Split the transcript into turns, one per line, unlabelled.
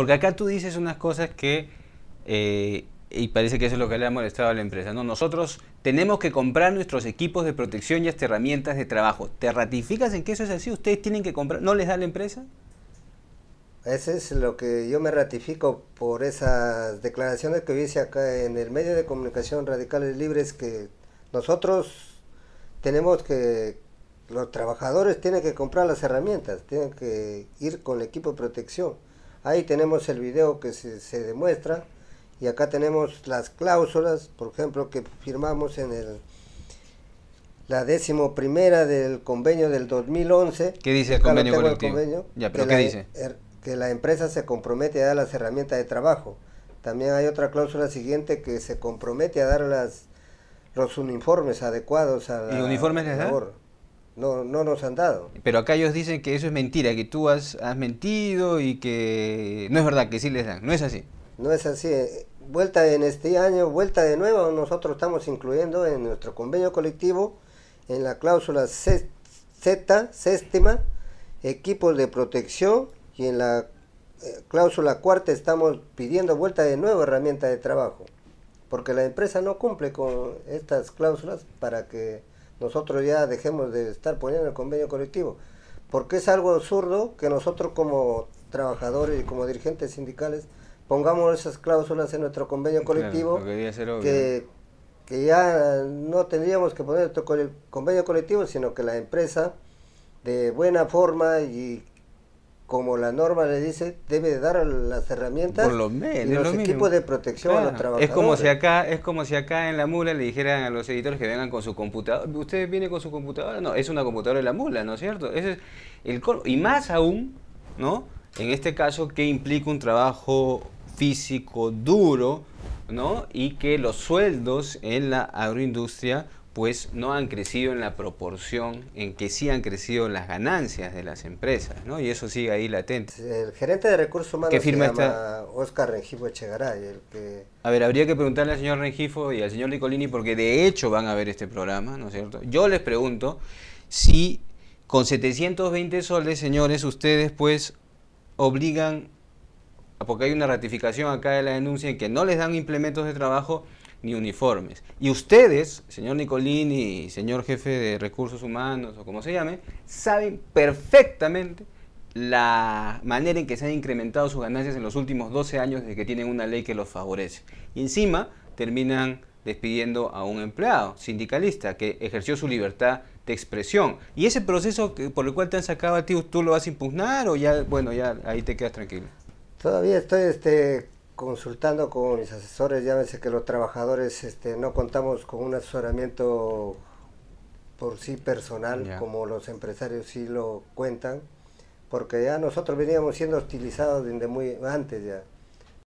Porque acá tú dices unas cosas que, eh, y parece que eso es lo que le ha molestado a la empresa, ¿no? Nosotros tenemos que comprar nuestros equipos de protección y estas herramientas de trabajo. ¿Te ratificas en que eso es así? ¿Ustedes tienen que comprar? ¿No les da la empresa?
Eso es lo que yo me ratifico por esas declaraciones que hice acá en el medio de comunicación radicales libres que nosotros tenemos que, los trabajadores tienen que comprar las herramientas, tienen que ir con el equipo de protección Ahí tenemos el video que se, se demuestra y acá tenemos las cláusulas, por ejemplo, que firmamos en el la décimo primera del convenio del 2011. ¿Qué dice el convenio colectivo? ya, pero ¿qué dice? Er, que la empresa se compromete a dar las herramientas de trabajo. También hay otra cláusula siguiente que se compromete a dar las, los uniformes adecuados a la uniformes de labor. No, no nos han dado.
Pero acá ellos dicen que eso es mentira, que tú has, has mentido y que no es verdad que sí les dan. No es así.
No es así. Eh, vuelta en este año, vuelta de nuevo, nosotros estamos incluyendo en nuestro convenio colectivo, en la cláusula Z, séptima, equipos de protección y en la eh, cláusula cuarta estamos pidiendo vuelta de nuevo herramienta de trabajo, porque la empresa no cumple con estas cláusulas para que nosotros ya dejemos de estar poniendo el convenio colectivo, porque es algo absurdo que nosotros como trabajadores y como dirigentes sindicales pongamos esas cláusulas en nuestro convenio colectivo
que,
ya no tendríamos que poner nuestro convenio colectivo, sino que la empresa de buena forma y como la norma le dice, debe dar las herramientas Por y los equipos de protección a los trabajadores. Es como si
acá, es como si acá en la mula le dijeran a los editores que vengan con su computadora. ¿Usted viene con su computadora? No, es una computadora de la mula, ¿no es cierto? Ese es el y más aún, ¿no? En este caso que implica un trabajo físico duro, ¿no? Y que los sueldos en la agroindustria pues no han crecido en la proporción en que sí han crecido las ganancias de las empresas, ¿no? Y eso sigue ahí latente.
El gerente de recursos humanos se llama Oscar Rengifo Echegaray, el que...
A ver, habría que preguntarle al señor Rengifo y al señor Nicolini porque de hecho van a ver este programa, ¿no es cierto? Yo les pregunto si con 720 soles, señores, ustedes pues obligan, porque hay una ratificación acá de la denuncia en que no les dan implementos de trabajo, ni uniformes. Y ustedes, señor Nicolini señor jefe de recursos humanos o como se llame, saben perfectamente la manera en que se han incrementado sus ganancias en los últimos 12 años desde que tienen una ley que los favorece. Y encima terminan despidiendo a un empleado sindicalista que ejerció su libertad de expresión. Y ese proceso que, por el cual te han sacado a ti, ¿tú lo vas a impugnar o ya, bueno, ya ahí te quedas tranquilo?
Todavía estoy este, consultando con mis asesores, ya llámese que los trabajadores este, no contamos con un asesoramiento por sí personal, como los empresarios sí lo cuentan, porque ya nosotros veníamos siendo hostilizados desde muy antes ya.